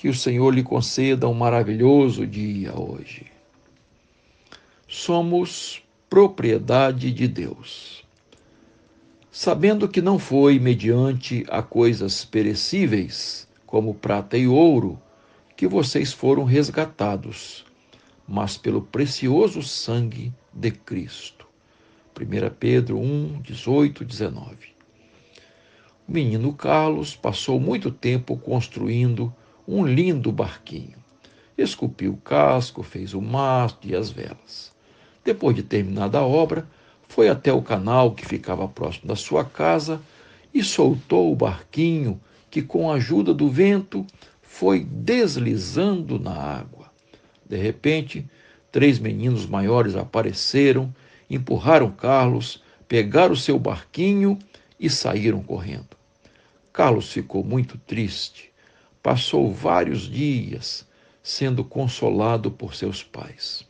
Que o Senhor lhe conceda um maravilhoso dia hoje. Somos propriedade de Deus. Sabendo que não foi mediante a coisas perecíveis, como prata e ouro, que vocês foram resgatados, mas pelo precioso sangue de Cristo. 1 Pedro 1, 18, 19. O menino Carlos passou muito tempo construindo um lindo barquinho. Esculpiu o casco, fez o mastro e as velas. Depois de terminada a obra, foi até o canal que ficava próximo da sua casa e soltou o barquinho, que com a ajuda do vento foi deslizando na água. De repente, três meninos maiores apareceram, empurraram Carlos, pegaram seu barquinho e saíram correndo. Carlos ficou muito triste passou vários dias sendo consolado por seus pais.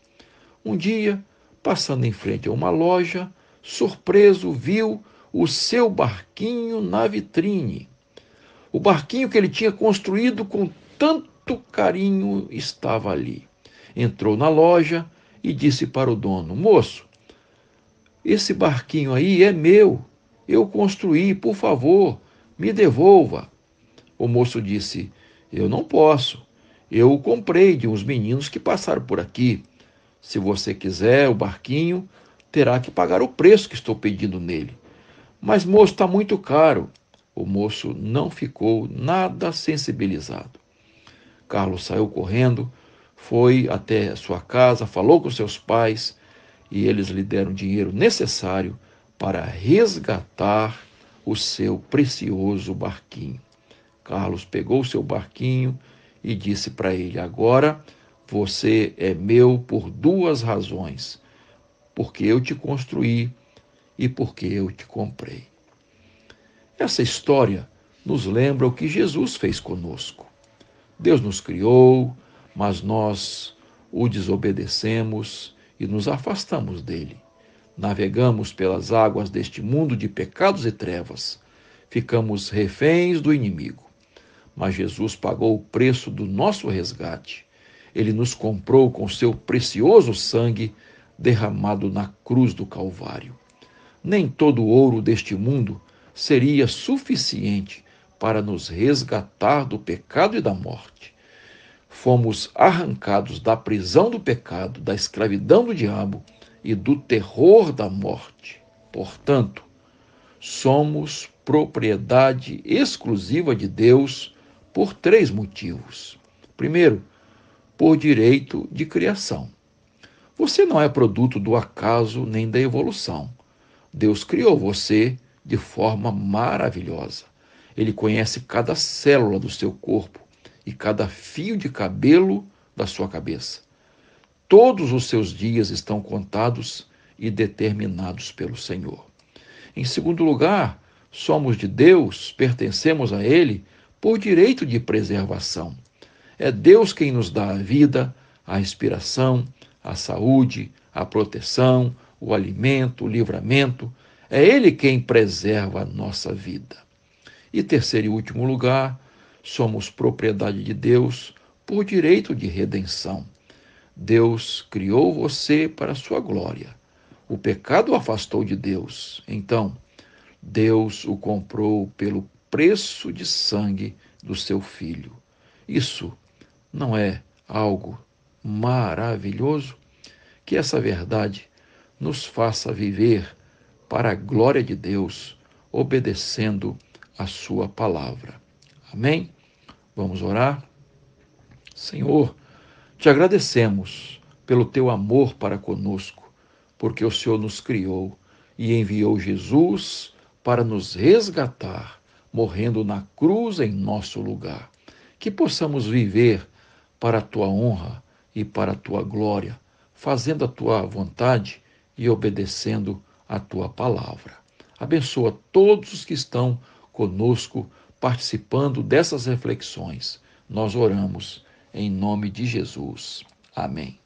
Um dia, passando em frente a uma loja, surpreso viu o seu barquinho na vitrine. O barquinho que ele tinha construído com tanto carinho estava ali. Entrou na loja e disse para o dono: Moço, esse barquinho aí é meu. Eu construí, por favor, me devolva. O moço disse: eu não posso. Eu o comprei de uns meninos que passaram por aqui. Se você quiser o barquinho, terá que pagar o preço que estou pedindo nele. Mas, moço, está muito caro. O moço não ficou nada sensibilizado. Carlos saiu correndo, foi até sua casa, falou com seus pais e eles lhe deram o dinheiro necessário para resgatar o seu precioso barquinho. Carlos pegou seu barquinho e disse para ele: Agora você é meu por duas razões: porque eu te construí e porque eu te comprei. Essa história nos lembra o que Jesus fez conosco. Deus nos criou, mas nós o desobedecemos e nos afastamos dele. Navegamos pelas águas deste mundo de pecados e trevas. Ficamos reféns do inimigo mas Jesus pagou o preço do nosso resgate. Ele nos comprou com seu precioso sangue derramado na cruz do Calvário. Nem todo o ouro deste mundo seria suficiente para nos resgatar do pecado e da morte. Fomos arrancados da prisão do pecado, da escravidão do diabo e do terror da morte. Portanto, somos propriedade exclusiva de Deus por três motivos. Primeiro, por direito de criação. Você não é produto do acaso nem da evolução. Deus criou você de forma maravilhosa. Ele conhece cada célula do seu corpo e cada fio de cabelo da sua cabeça. Todos os seus dias estão contados e determinados pelo Senhor. Em segundo lugar, somos de Deus, pertencemos a Ele por direito de preservação. É Deus quem nos dá a vida, a inspiração, a saúde, a proteção, o alimento, o livramento. É Ele quem preserva a nossa vida. E terceiro e último lugar, somos propriedade de Deus por direito de redenção. Deus criou você para a sua glória. O pecado o afastou de Deus. Então, Deus o comprou pelo preço de sangue do seu filho. Isso não é algo maravilhoso? Que essa verdade nos faça viver para a glória de Deus, obedecendo a Sua palavra. Amém? Vamos orar? Senhor, te agradecemos pelo teu amor para conosco, porque o Senhor nos criou e enviou Jesus para nos resgatar morrendo na cruz em nosso lugar. Que possamos viver para a tua honra e para a tua glória, fazendo a tua vontade e obedecendo a tua palavra. Abençoa todos os que estão conosco participando dessas reflexões. Nós oramos em nome de Jesus. Amém.